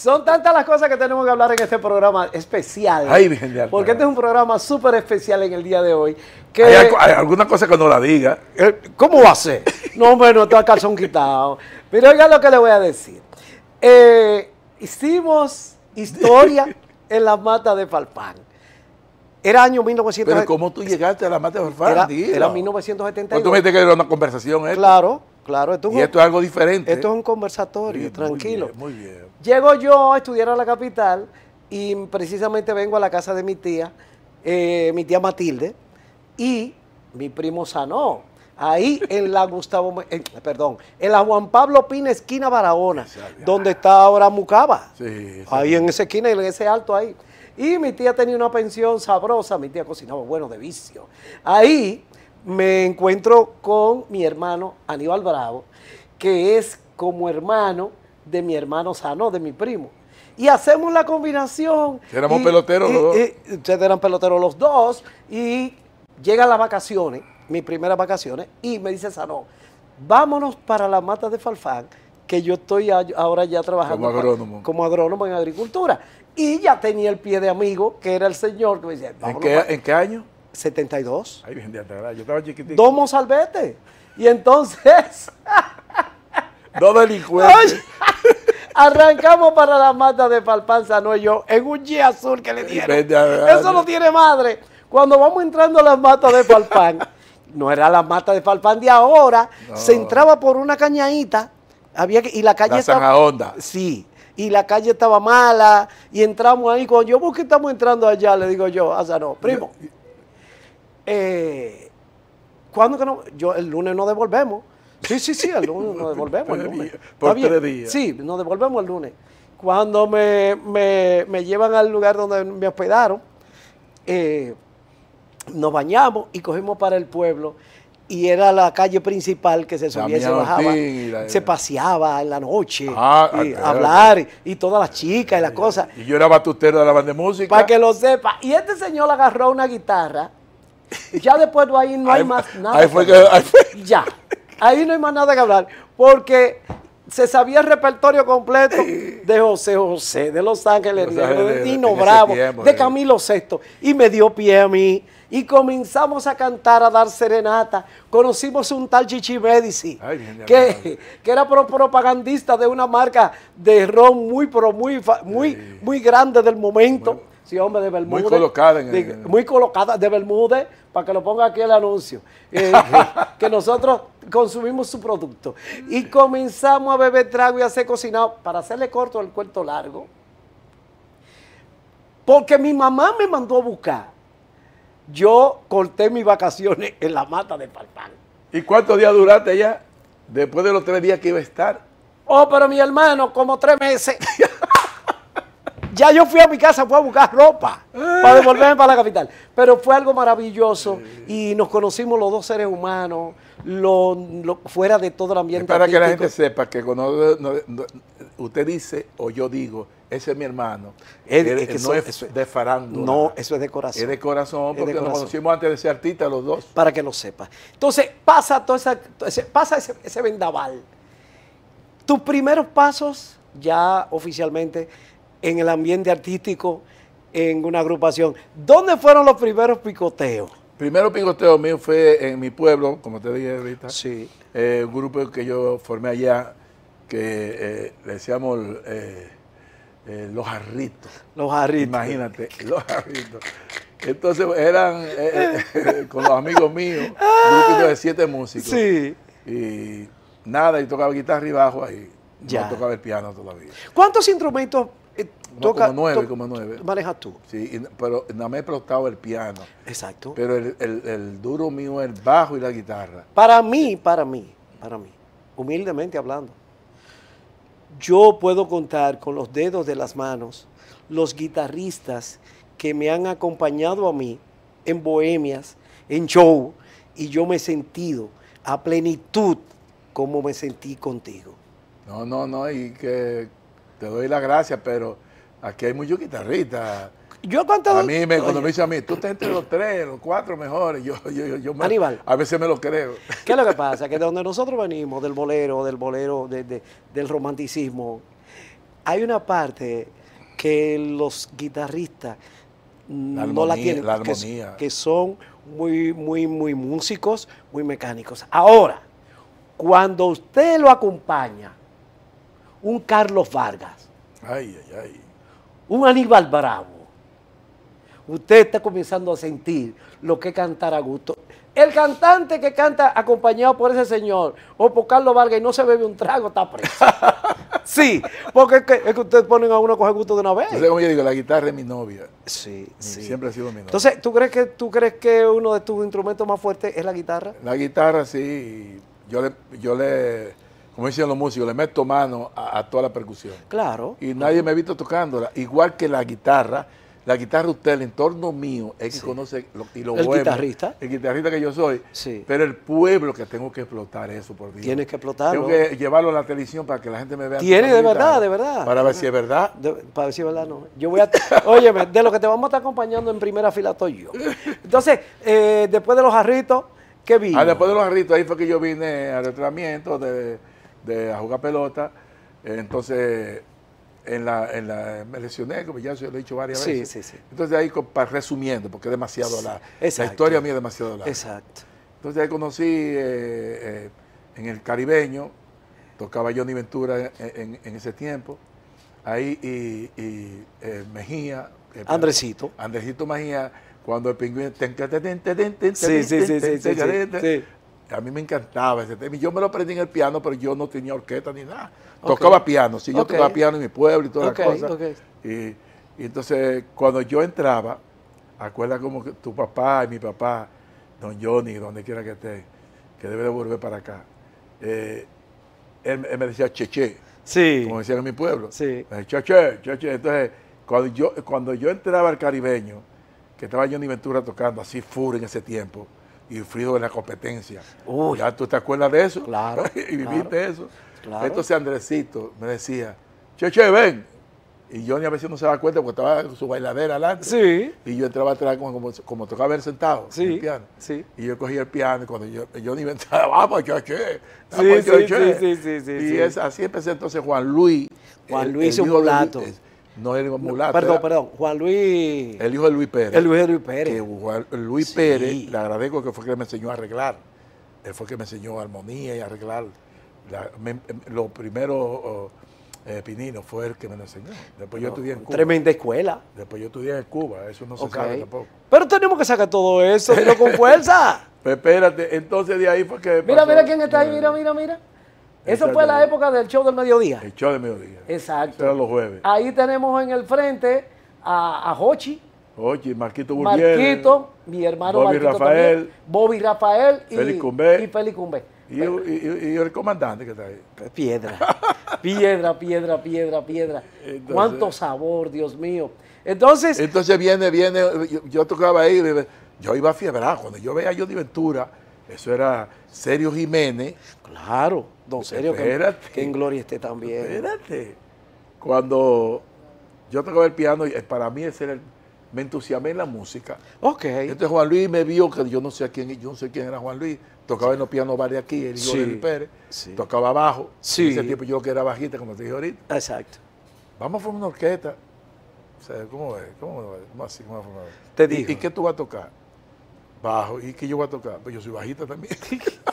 Son tantas las cosas que tenemos que hablar en este programa especial. Ay, bien Porque este es un programa súper especial en el día de hoy. Que... Hay, alguna cosa que no la diga. Eh, ¿Cómo va a ser? no, bueno, está calzón quitado. Pero oiga lo que le voy a decir. Eh, hicimos historia en la mata de Falpán. Era año 1970. Pero ¿cómo tú llegaste a la mata de Falpán? Era, era 1972. ¿Tú me que era una conversación esta? ¿eh? Claro claro. Esto y esto es algo diferente. Esto es un conversatorio, tranquilo. Muy bien, Llego yo a estudiar a la capital y precisamente vengo a la casa de mi tía, eh, mi tía Matilde, y mi primo Sanó. Ahí en la Gustavo, perdón, en la Juan Pablo Pina, esquina Barahona, donde está ahora Mucaba. ahí en esa esquina, y en ese alto ahí. Y mi tía tenía una pensión sabrosa, mi tía cocinaba bueno de vicio. Ahí me encuentro con mi hermano Aníbal Bravo, que es como hermano de mi hermano Sanó, de mi primo. Y hacemos la combinación. Éramos peloteros los dos. ustedes eran peloteros los dos. Y llegan las vacaciones, mis primeras vacaciones, y me dice Sanó, vámonos para la mata de Falfán, que yo estoy ahora ya trabajando como agrónomo. como agrónomo en agricultura. Y ya tenía el pie de amigo, que era el señor que ¿En qué, ¿En qué año? 72. Ay, bien de yo estaba chiquitito. Dos Y entonces. Dos delincuentes. arrancamos para las mata de Palpanza, ¿sanó? yo, en un G azul que le dieron. Eso no tiene madre. Cuando vamos entrando a las matas de Palpán, no era la mata de Palpán de ahora, se entraba por una cañadita, había y la calle estaba. Sí, y la calle estaba mala, y entramos ahí. Cuando yo busqué, estamos entrando allá, le digo yo, a no, primo. Eh, que no? Yo, el lunes no devolvemos. Sí, sí, sí, el lunes nos devolvemos el lunes. Por tres días. Sí, nos devolvemos el lunes. Cuando me, me, me llevan al lugar donde me hospedaron, eh, nos bañamos y cogimos para el pueblo. Y era la calle principal que se subía y se bajaba. Se paseaba en la noche. Ah, hablar. Y todas las chicas y las cosas. Y yo era batutero de la banda de música. Para que lo sepa. Y este señor agarró una guitarra ya después de ahí no hay más nada. que, Ya. Ahí no hay más nada que hablar. Porque se sabía el repertorio completo de José José, de Los Ángeles, de, Dino Bravo, de Camilo VI. Y me dio pie a mí. Y comenzamos a cantar, a dar serenata. Conocimos un tal Chichi Medici, que, que, era propagandista de una marca de ron muy, muy, muy, muy grande del momento. Sí, hombre, de Bermúdez. Muy colocada. En el, muy colocada, de Bermúdez, para que lo ponga aquí el anuncio. Eh, que, nosotros consumimos su producto. Y comenzamos a beber trago y a hacer cocinado, para hacerle corto el cuento largo. Porque mi mamá me mandó a buscar. Yo corté mis vacaciones en la mata de Palpán. ¿Y cuántos días duraste ya? Después de los tres días que iba a estar. Oh, pero mi hermano, como tres meses. Ya yo fui a mi casa, fui a buscar ropa para eh. devolverme para la capital. Pero fue algo maravilloso y nos conocimos los dos seres humanos, fuera de todo el ambiente. para que la gente sepa que cuando usted dice o yo digo, ese es mi hermano. Es, que no es de farándula. No, eso es de corazón. Es de corazón porque nos conocimos antes de ser artista los dos. Para que lo sepa. Entonces pasa, toda esa, pasa ese, ese vendaval. Tus primeros pasos ya oficialmente en el ambiente artístico, en una agrupación. ¿Dónde fueron los primeros picoteos? Primero picoteo mío fue en mi pueblo, como te dije ahorita. Sí. Eh, un grupo que yo formé allá, que eh, le decíamos eh, Los Jarritos. Los Jarritos. Imagínate, Los Jarritos. Entonces eran con los amigos míos, un grupo de siete músicos. Sí. Y nada, y tocaba guitarra y bajo ahí. Ya. No tocaba el piano todavía. ¿Cuántos instrumentos toca, como nueve, como nueve. Manejas tú. Sí, pero no me he prestado el piano. Exacto. Pero el, el, duro mío es el bajo y la guitarra. Para mí, para mí, para mí, humildemente hablando, yo puedo contar con los dedos de las manos los guitarristas que me han acompañado a mí en bohemias, en show, y yo me he sentido a plenitud como me sentí contigo. No, no, no, y que te doy la gracia, pero Aquí hay muchos guitarristas. Yo cuánto A mí, me, cuando me dicen a mí, tú estás entre los tres, los cuatro mejores, yo, yo, yo, Aníbal, a veces me lo creo. ¿Qué es lo que pasa? Que de donde nosotros venimos, del bolero, del bolero, del romanticismo, hay una parte que los guitarristas no la tienen, la que, que son muy, muy, muy músicos, muy mecánicos. Ahora, cuando usted lo acompaña, un Carlos Vargas. Ay, ay, ay un Aníbal Bravo, usted está comenzando a sentir lo que es cantar a gusto. El cantante que canta acompañado por ese señor o por Carlos Vargas y no se bebe un trago está preso. sí, porque es que, ustedes ponen a uno a coger gusto de una vez. yo digo, la guitarra es mi novia. Sí, sí. Siempre ha sido mi novia. Entonces, ¿tú crees, que, ¿tú crees que uno de tus instrumentos más fuertes es la guitarra? La guitarra, sí. Yo le, yo le como decían los músicos, le meto mano a, toda la percusión. Claro. Y nadie me ha visto tocándola. Igual que la guitarra, la guitarra usted, el entorno mío, es que conoce y lo El guitarrista. El guitarrista que yo soy. Sí. Pero el pueblo que tengo que explotar eso, por Dios. Tienes que explotarlo. Tengo que llevarlo a la televisión para que la gente me vea. Tiene, de verdad, de verdad. Para ver si es verdad. para ver si es verdad, no. Yo voy a... óyeme, de lo que te vamos a estar acompañando en primera fila estoy yo. Entonces, eh, después de los jarritos, ¿qué vino? Ah, después de los jarritos, ahí fue que yo vine al tratamiento de de a jugar pelota. Entonces, en la, en la, me lesioné, como ya lo he dicho varias veces. Entonces, ahí para resumiendo, porque es demasiado la, la historia mía es demasiado larga. Exacto. Entonces, ahí conocí eh, eh, en el caribeño, tocaba Johnny Ventura en, ese tiempo. Ahí y, eh, Mejía. Andresito. Andresito Mejía cuando el pingüino. sí, sí, sí, sí, a mí me encantaba ese tema. yo me lo aprendí en el piano, pero yo no tenía orquesta ni nada. Tocaba piano, sí, yo tocaba piano en mi pueblo y todas las cosas. Y, entonces, cuando yo entraba, acuerda como que tu papá y mi papá, don Johnny, donde quiera que esté, que debe de volver para acá, eh, él, me decía cheche, sí. como decían en mi pueblo. Sí. Cheche, cheche. Entonces, cuando yo, cuando yo entraba al caribeño, que estaba Johnny Ventura tocando así fur en ese tiempo, y frío en la competencia. Ya tú te acuerdas de eso. Claro. y viviste eso. Claro. Entonces Andresito me decía, che, che, ven. Y Johnny a veces no se da cuenta porque estaba su bailadera adelante. Sí. Y yo entraba atrás como, como, como tocaba ver sentado sí. el piano. Sí. Y yo cogía el piano y cuando yo, Johnny me entraba, vamos, ah, pues, ah, sí, pues, sí, sí, sí, Y es, así empecé entonces Juan Luis. Juan Luis un plato. No perdón, perdón. Juan Luis. El hijo de Luis Pérez. El hijo de Luis Pérez. Luis Pérez, le agradezco que fue que me enseñó a arreglar. Él fue que me enseñó armonía y arreglar. Em, lo primero oh, eh, Pinino fue el que me lo enseñó. Después yo estudié en Cuba. Tremenda escuela. Después yo estudié en Cuba, eso no se sabe tampoco. Pero tenemos que sacar todo eso, con fuerza. Pero espérate, entonces de ahí fue que. Mira, mira quién está ahí, mira, eh, mira, mira. Eso fue la época del show del mediodía. El show del mediodía. Exacto. Ahí tenemos en el frente a, Jochi Hochi. Marquito Marquito, mi hermano Bobby Rafael. Bobby Rafael y Félix Cumbé. Y Y, el comandante que está ahí. Piedra, piedra, piedra, piedra, piedra. Cuánto sabor, Dios mío. Entonces. Entonces viene, viene, yo, tocaba ahí, yo iba a fiebrar. Cuando yo veía a Johnny Ventura, eso era Serio Jiménez. Claro. Pues en Serio, que, en gloria esté también. Espérate. Cuando yo tocaba el piano, eh, para mí ese el, me entusiasmé en la música. Ok. Entonces Juan Luis me vio, que yo no sé quién, yo no sé quién era Juan Luis, tocaba en los pianos varios aquí, el sí. del Pérez, tocaba bajo. Sí. En ese tiempo yo que era bajista, como te dije ahorita. Exacto. Vamos a formar una orquesta. O sea, ¿cómo es? ¿Cómo, cómo así? ¿Cómo Te digo ¿Y, ¿Y qué tú vas a tocar? Bajo. ¿Y qué yo voy a tocar? Pues yo soy bajista también.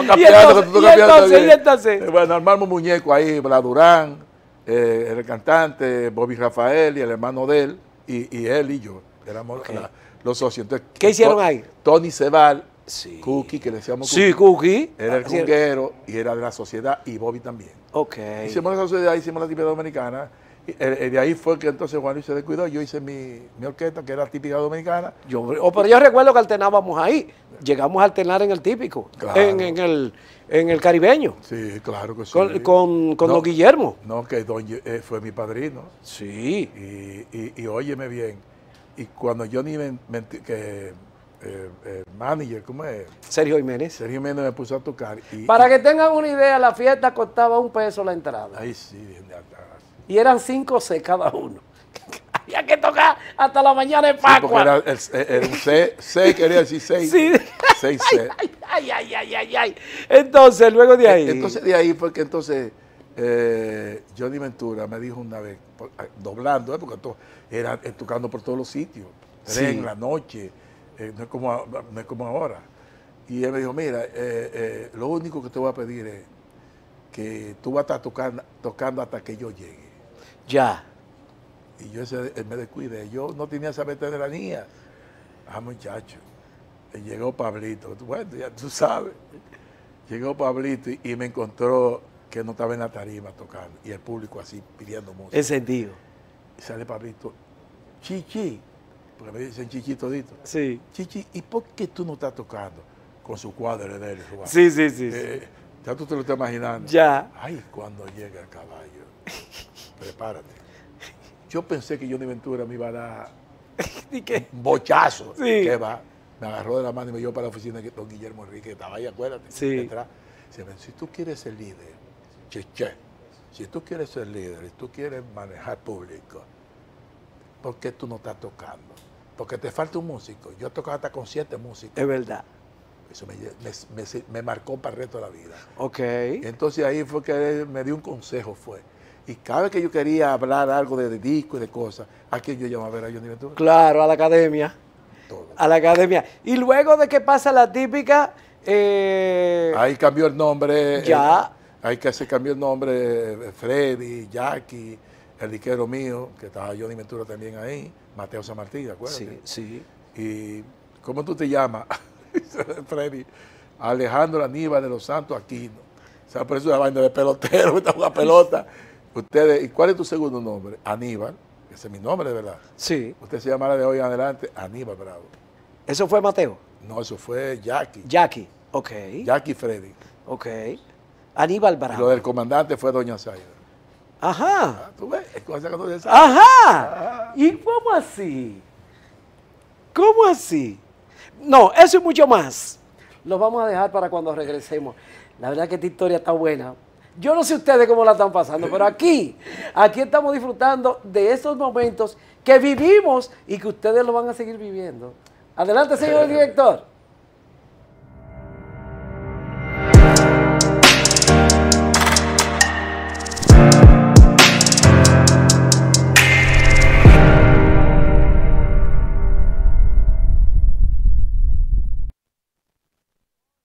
Están Y entonces, eh, bueno, armamos muñeco ahí, Bla Durán, eh, el cantante, Bobby Rafael y el hermano de él, y, él y yo. Éramos los socios. ¿Qué hicieron ahí? Tony Sebal, sí. Cookie, que le decíamos Cookie. Sí, Cookie. Era el y era de la sociedad, y Bobby también. Ok. Hicimos la sociedad, hicimos la típica dominicana. Eh, eh, de ahí fue que entonces Juan Luis se descuidó. Yo hice mi, mi orquesta, que era típica dominicana. Yo, oh, pero yo recuerdo que alternábamos ahí. Llegamos a alternar en el típico, en, el, en el caribeño. Sí, claro que sí. Con, con, Guillermo. No, que don, eh, fue mi padrino. Sí. Y, óyeme bien. Y cuando yo ni me, que, eh, manager, ¿cómo es? Sergio Jiménez. Sergio Jiménez me puso a tocar. Para que tengan una idea, la fiesta costaba un peso la entrada. Ahí sí, bien y eran cinco C cada uno. Había que tocar hasta la mañana de Paco. era el, C, quería decir seis. Sí. Seis C. Entonces, luego de e, ahí. Entonces, de ahí porque entonces eh, Johnny Ventura me dijo una vez, ah, doblando, ¿eh? porque era tocando por todos los sitios. en la noche, eh, no, es como, como ahora. Y él me dijo, mira, lo único que te voy a pedir es que tú vas a estar tocando hasta que yo llegue. Ya. Y yo me descuidé. Yo no tenía esa veteranía. Ah, muchacho. Y eh, llegó Pablito. Bueno, ya tú sabes. Llegó Pablito y, me encontró que no estaba en la tarima tocando. Y el público así pidiendo música. Encendido. Y sale Pablito. Chichi. Porque me dicen chichi Sí. Chichi, ¿y por qué tú no estás tocando? Con su cuadro de él. sí, sí, sí, eh, sí. Ya tú te lo estás imaginando. Ya. Ay, cuando llega el caballo prepárate. Yo pensé que Johnny Ventura me iba a dar un bochazo. Me agarró de la mano y me llevó para la oficina de don Guillermo Enrique estaba ahí, acuérdate. si tú quieres ser líder, che, si tú quieres ser líder, si tú quieres manejar público, ¿por qué tú no estás tocando? Porque te falta un músico. Yo he tocado hasta con siete músicos. Es verdad. Eso me, marcó para el resto de la vida. Ok. Entonces ahí fue que me dio un consejo, fue, y cada vez que yo quería hablar algo de, de disco y de cosas, a quién yo llamaba a ver a Johnny Ventura. Claro, a la academia. A la academia. Y luego de que pasa la típica. Eh, ahí cambió el nombre. Eh, ya. ahí que se cambió el nombre eh, Freddy, Jackie, el diquero mío, que estaba Johnny Ventura también ahí, Mateo San Martín, ¿de acuerdo? Sí, sí. ¿Y cómo tú te llamas? Freddy. Alejandro Aníbal de los Santos Aquino. O por eso es la vaina de pelotero, una pelota. Ustedes, ¿y cuál es tu segundo nombre? Aníbal, ese es mi nombre, de ¿verdad? Sí. Usted se llamará de hoy en adelante Aníbal Bravo. ¿Eso fue Mateo? No, eso fue Jackie. Jackie, ok. Jackie Freddy. Ok. Aníbal Bravo. Lo del comandante fue Doña Zaida. Ajá. Ah, ¿Tú ves? Cosa que no Ajá. Ajá. ¿Y cómo así? ¿Cómo así? No, eso es mucho más. Lo vamos a dejar para cuando regresemos. La verdad que esta historia está buena, yo no sé ustedes cómo la están pasando, pero aquí, aquí estamos disfrutando de esos momentos que vivimos y que ustedes lo van a seguir viviendo. Adelante, señor director.